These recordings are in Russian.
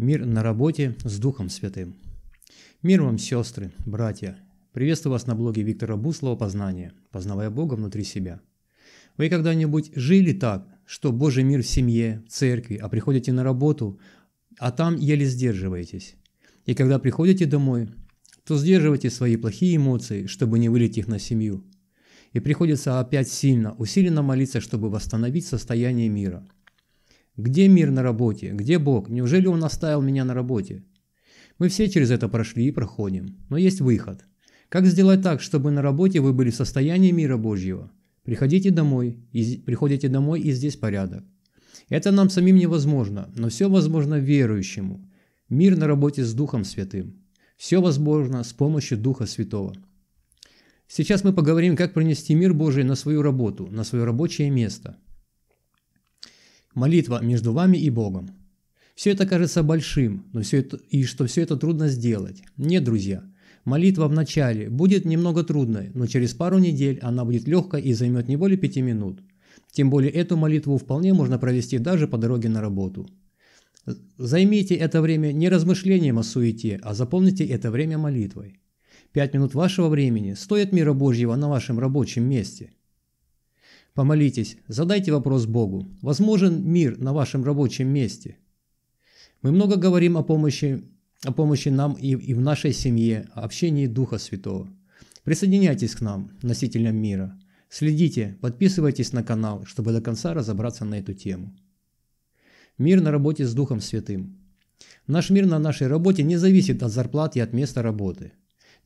Мир на работе с Духом Святым. Мир вам, сестры, братья. Приветствую вас на блоге Виктора Буслова «Познание. Познавая Бога внутри себя». Вы когда-нибудь жили так, что Божий мир в семье, в церкви, а приходите на работу, а там еле сдерживаетесь? И когда приходите домой, то сдерживайте свои плохие эмоции, чтобы не вылить их на семью. И приходится опять сильно, усиленно молиться, чтобы восстановить состояние мира – где мир на работе? Где Бог? Неужели Он оставил меня на работе? Мы все через это прошли и проходим, но есть выход. Как сделать так, чтобы на работе вы были в состоянии мира Божьего? Приходите домой, и, приходите домой и здесь порядок. Это нам самим невозможно, но все возможно верующему. Мир на работе с Духом Святым. Все возможно с помощью Духа Святого. Сейчас мы поговорим, как принести мир Божий на свою работу, на свое рабочее место – Молитва между вами и Богом. Все это кажется большим, но все это, и что все это трудно сделать. Нет, друзья, молитва в начале будет немного трудной, но через пару недель она будет легкой и займет не более пяти минут. Тем более эту молитву вполне можно провести даже по дороге на работу. Займите это время не размышлением о суете, а заполните это время молитвой. Пять минут вашего времени стоят мира Божьего на вашем рабочем месте – Помолитесь, задайте вопрос Богу. Возможен мир на вашем рабочем месте? Мы много говорим о помощи, о помощи нам и, и в нашей семье, о общении Духа Святого. Присоединяйтесь к нам, носителям мира. Следите, подписывайтесь на канал, чтобы до конца разобраться на эту тему. Мир на работе с Духом Святым. Наш мир на нашей работе не зависит от зарплат и от места работы.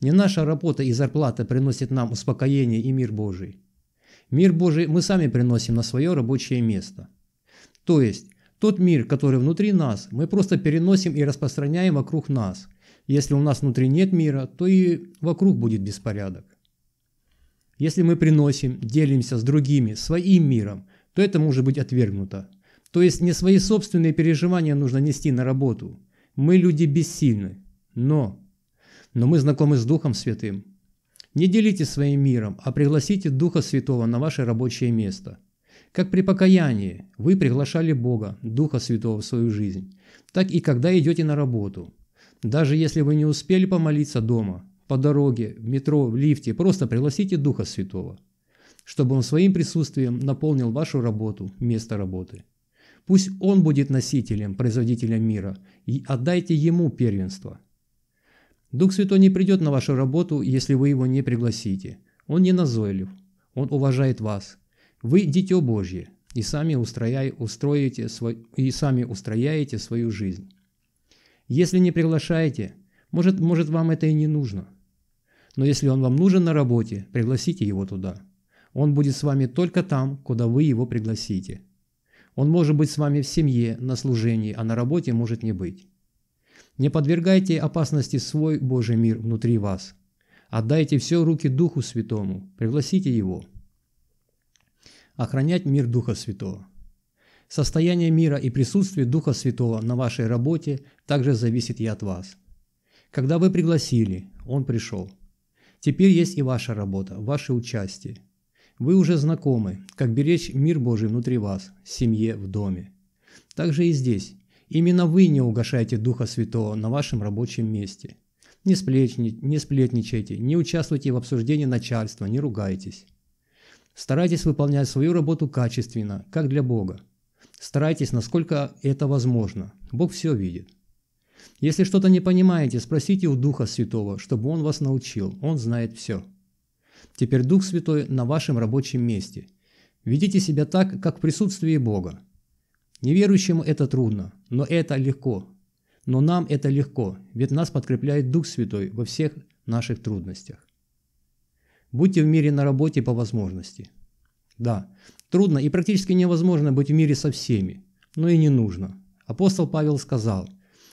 Не наша работа и зарплата приносит нам успокоение и мир Божий. Мир Божий мы сами приносим на свое рабочее место. То есть, тот мир, который внутри нас, мы просто переносим и распространяем вокруг нас. Если у нас внутри нет мира, то и вокруг будет беспорядок. Если мы приносим, делимся с другими, своим миром, то это может быть отвергнуто. То есть не свои собственные переживания нужно нести на работу. Мы люди бессильны, но... Но мы знакомы с Духом Святым, не делитесь своим миром, а пригласите Духа Святого на ваше рабочее место. Как при покаянии вы приглашали Бога, Духа Святого в свою жизнь, так и когда идете на работу. Даже если вы не успели помолиться дома, по дороге, в метро, в лифте, просто пригласите Духа Святого, чтобы Он своим присутствием наполнил вашу работу, место работы. Пусть Он будет носителем, производителем мира, и отдайте Ему первенство. Дух Святой не придет на вашу работу, если вы его не пригласите. Он не назойлив, он уважает вас. Вы – дитё Божье, и сами, устрояй, устроите свой, и сами устрояете свою жизнь. Если не приглашаете, может, может вам это и не нужно. Но если он вам нужен на работе, пригласите его туда. Он будет с вами только там, куда вы его пригласите. Он может быть с вами в семье, на служении, а на работе может не быть. Не подвергайте опасности свой Божий мир внутри вас. Отдайте все руки Духу Святому, пригласите Его. Охранять мир Духа Святого. Состояние мира и присутствие Духа Святого на вашей работе также зависит и от вас. Когда вы пригласили, Он пришел. Теперь есть и ваша работа, ваше участие. Вы уже знакомы, как беречь мир Божий внутри вас, в семье, в доме. Также и здесь. Именно вы не угошаете Духа Святого на вашем рабочем месте. Не, сплетни, не сплетничайте, не участвуйте в обсуждении начальства, не ругайтесь. Старайтесь выполнять свою работу качественно, как для Бога. Старайтесь, насколько это возможно. Бог все видит. Если что-то не понимаете, спросите у Духа Святого, чтобы Он вас научил. Он знает все. Теперь Дух Святой на вашем рабочем месте. Ведите себя так, как в присутствии Бога. Неверующему это трудно, но это легко. Но нам это легко, ведь нас подкрепляет Дух Святой во всех наших трудностях. Будьте в мире на работе по возможности. Да, трудно и практически невозможно быть в мире со всеми, но и не нужно. Апостол Павел сказал,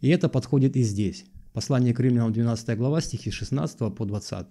и это подходит и здесь. Послание к римлянам 12 глава, стихи 16 по 20.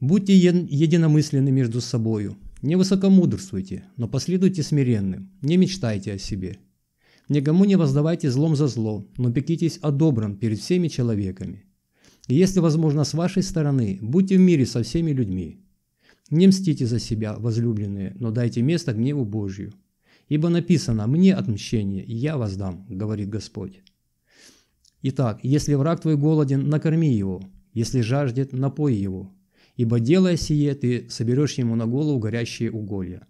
«Будьте единомысленны между собою, не высокомудрствуйте, но последуйте смиренным, не мечтайте о себе. Никому не воздавайте злом за зло, но пекитесь о добром перед всеми человеками. И если возможно с вашей стороны, будьте в мире со всеми людьми. Не мстите за себя, возлюбленные, но дайте место гневу Божью. Ибо написано «Мне отмщение, я воздам», – говорит Господь. Итак, если враг твой голоден, накорми его, если жаждет, напой его, ибо делая сие, ты соберешь ему на голову горящие уголья».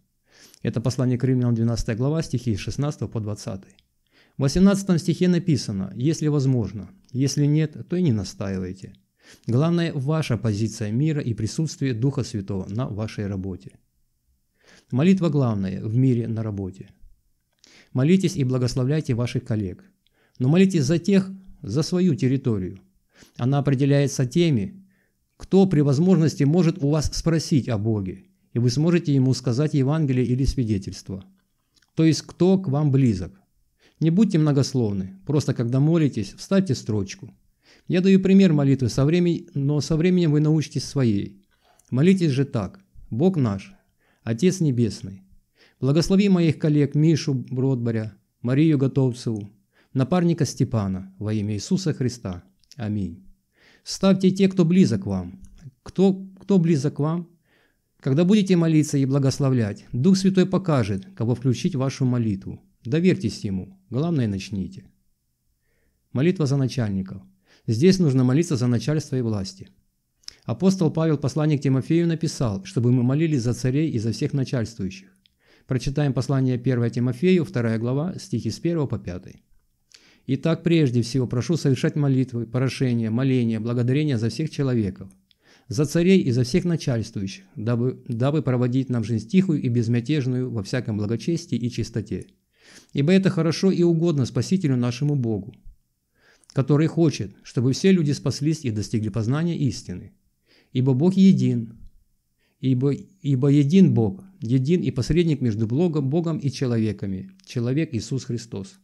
Это послание к римлянам 12 глава, стихи 16 по 20. В 18 стихе написано «Если возможно, если нет, то и не настаивайте». Главное – ваша позиция мира и присутствие Духа Святого на вашей работе. Молитва главная в мире на работе. Молитесь и благословляйте ваших коллег. Но молитесь за тех, за свою территорию. Она определяется теми, кто при возможности может у вас спросить о Боге, и вы сможете ему сказать Евангелие или свидетельство. То есть кто к вам близок. Не будьте многословны, просто когда молитесь, вставьте строчку. Я даю пример молитвы со временем, но со временем вы научитесь своей. Молитесь же так. Бог наш, Отец Небесный, благослови моих коллег Мишу Бродбаря, Марию Готовцеву, напарника Степана во имя Иисуса Христа. Аминь. Ставьте те, кто близок вам. Кто, кто близок к вам? Когда будете молиться и благословлять, Дух Святой покажет, кого включить в вашу молитву. Доверьтесь Ему. Главное, начните. Молитва за начальников. Здесь нужно молиться за начальство и власти. Апостол Павел, посланник Тимофею, написал, чтобы мы молились за царей и за всех начальствующих. Прочитаем послание 1 Тимофею, 2 глава, стихи с 1 по 5. Итак, прежде всего прошу совершать молитвы, порошения, моления, благодарения за всех человеков, за царей и за всех начальствующих, дабы, дабы проводить нам жизнь тихую и безмятежную во всяком благочестии и чистоте. Ибо это хорошо и угодно Спасителю нашему Богу, который хочет, чтобы все люди спаслись и достигли познания истины. Ибо Бог един, ибо, ибо един Бог, един и посредник между Богом, Богом и человеками, человек Иисус Христос.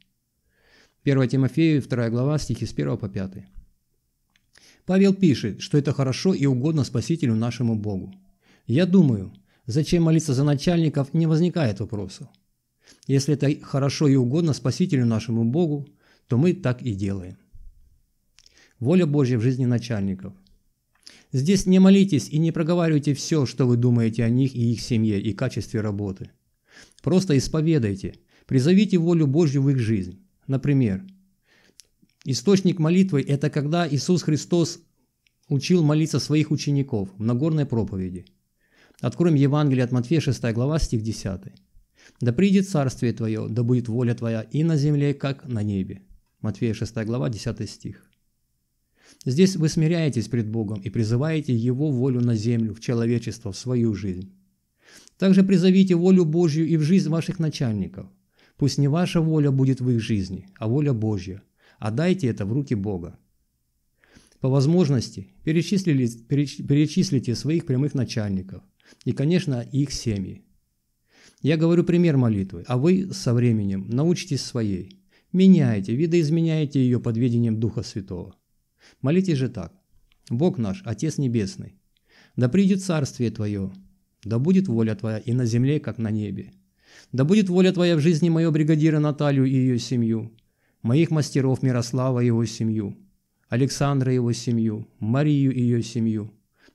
1 Тимофею, 2 глава, стихи с 1 по 5. Павел пишет, что это хорошо и угодно Спасителю нашему Богу. Я думаю, зачем молиться за начальников, не возникает вопросов. Если это хорошо и угодно Спасителю нашему Богу, то мы так и делаем. Воля Божья в жизни начальников. Здесь не молитесь и не проговаривайте все, что вы думаете о них и их семье, и качестве работы. Просто исповедайте, призовите волю Божью в их жизнь. Например, источник молитвы – это когда Иисус Христос учил молиться своих учеников в Нагорной проповеди. Откроем Евангелие от Матфея, 6 глава, стих 10. «Да придет царствие Твое, да будет воля Твоя и на земле, как на небе». Матфея 6 глава, 10 стих. Здесь вы смиряетесь пред Богом и призываете Его волю на землю, в человечество, в свою жизнь. Также призовите волю Божью и в жизнь ваших начальников – Пусть не ваша воля будет в их жизни, а воля Божья. Отдайте это в руки Бога. По возможности перечислите своих прямых начальников и, конечно, их семьи. Я говорю пример молитвы, а вы со временем научитесь своей. Меняйте, видоизменяйте ее под ведением Духа Святого. Молитесь же так. Бог наш, Отец Небесный, да придет Царствие Твое, да будет воля Твоя и на земле, как на небе. Да будет воля Твоя в жизни моего бригадира Наталью и ее семью, моих мастеров Мирослава и его семью, Александра и его семью, Марию и ее семью,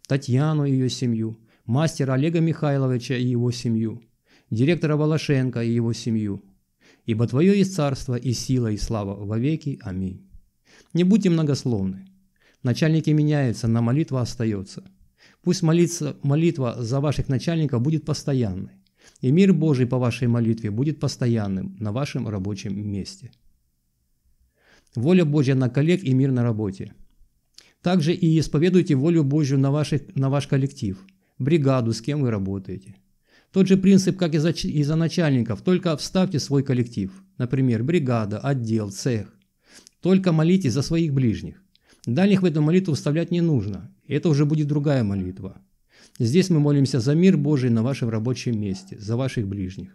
Татьяну и ее семью, мастера Олега Михайловича и его семью, директора Волошенко и его семью. Ибо Твое есть царство и сила и слава во веки. Аминь. Не будьте многословны. Начальники меняются, но молитва остается. Пусть молиться, молитва за ваших начальников будет постоянной и мир Божий по вашей молитве будет постоянным на вашем рабочем месте. Воля Божья на коллег и мир на работе. Также и исповедуйте волю Божью на, ваших, на ваш коллектив, бригаду, с кем вы работаете. Тот же принцип, как и за, и за начальников, только вставьте свой коллектив, например, бригада, отдел, цех. Только молитесь за своих ближних. Дальних в эту молитву вставлять не нужно, это уже будет другая молитва – Здесь мы молимся за мир Божий на вашем рабочем месте, за ваших ближних.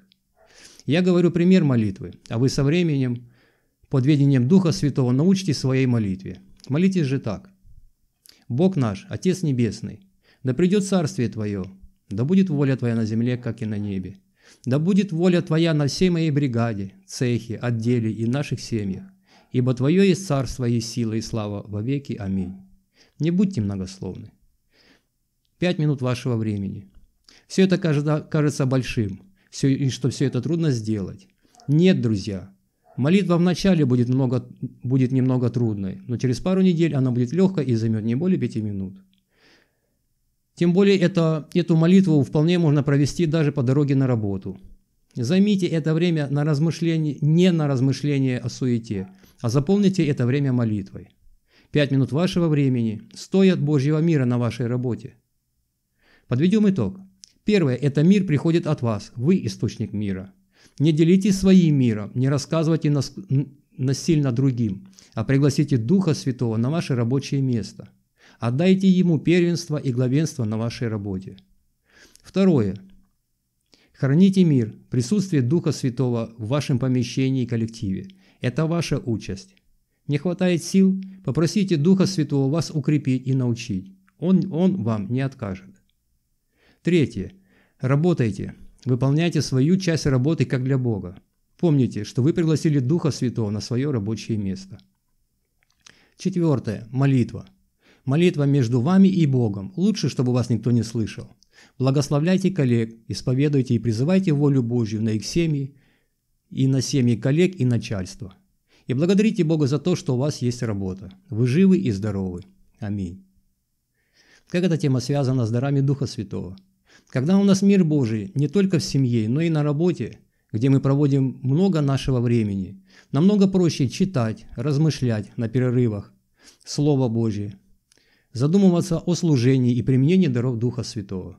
Я говорю пример молитвы, а вы со временем, под ведением Духа Святого, научите своей молитве. Молитесь же так. «Бог наш, Отец Небесный, да придет Царствие Твое, да будет воля Твоя на земле, как и на небе. Да будет воля Твоя на всей моей бригаде, цехе, отделе и наших семьях, ибо Твое есть Царство и сила и слава во веки. Аминь». Не будьте многословны. 5 минут вашего времени. Все это кажется большим, все, и что все это трудно сделать. Нет, друзья, молитва вначале будет, много, будет немного трудной, но через пару недель она будет легкой и займет не более 5 минут. Тем более это, эту молитву вполне можно провести даже по дороге на работу. Займите это время на размышление, не на размышление о суете, а заполните это время молитвой. Пять минут вашего времени стоят Божьего мира на вашей работе. Подведем итог. Первое – это мир приходит от вас, вы – источник мира. Не делитесь своим миром, не рассказывайте нас, насильно другим, а пригласите Духа Святого на ваше рабочее место. Отдайте Ему первенство и главенство на вашей работе. Второе. Храните мир, присутствие Духа Святого в вашем помещении и коллективе. Это ваша участь. Не хватает сил? Попросите Духа Святого вас укрепить и научить. Он, он вам не откажет. Третье. Работайте. Выполняйте свою часть работы как для Бога. Помните, что вы пригласили Духа Святого на свое рабочее место. Четвертое. Молитва. Молитва между вами и Богом. Лучше, чтобы вас никто не слышал. Благословляйте коллег, исповедуйте и призывайте волю Божью на их семьи, и на семьи коллег и начальства. И благодарите Бога за то, что у вас есть работа. Вы живы и здоровы. Аминь. Как эта тема связана с дарами Духа Святого? Когда у нас мир Божий не только в семье, но и на работе, где мы проводим много нашего времени, намного проще читать, размышлять на перерывах Слово Божие, задумываться о служении и применении даров Духа Святого.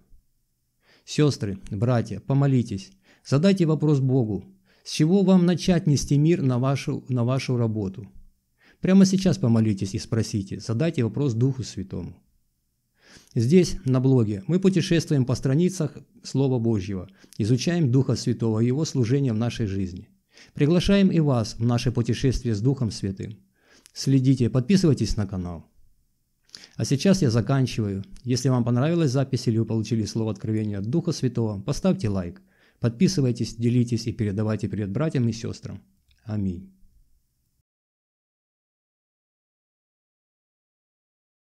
Сестры, братья, помолитесь, задайте вопрос Богу, с чего вам начать нести мир на вашу, на вашу работу. Прямо сейчас помолитесь и спросите, задайте вопрос Духу Святому. Здесь, на блоге, мы путешествуем по страницах Слова Божьего, изучаем Духа Святого и Его служение в нашей жизни. Приглашаем и вас в наше путешествие с Духом Святым. Следите, подписывайтесь на канал. А сейчас я заканчиваю. Если вам понравилась запись или вы получили слово откровения от Духа Святого, поставьте лайк. Подписывайтесь, делитесь и передавайте перед братьям и сестрам. Аминь.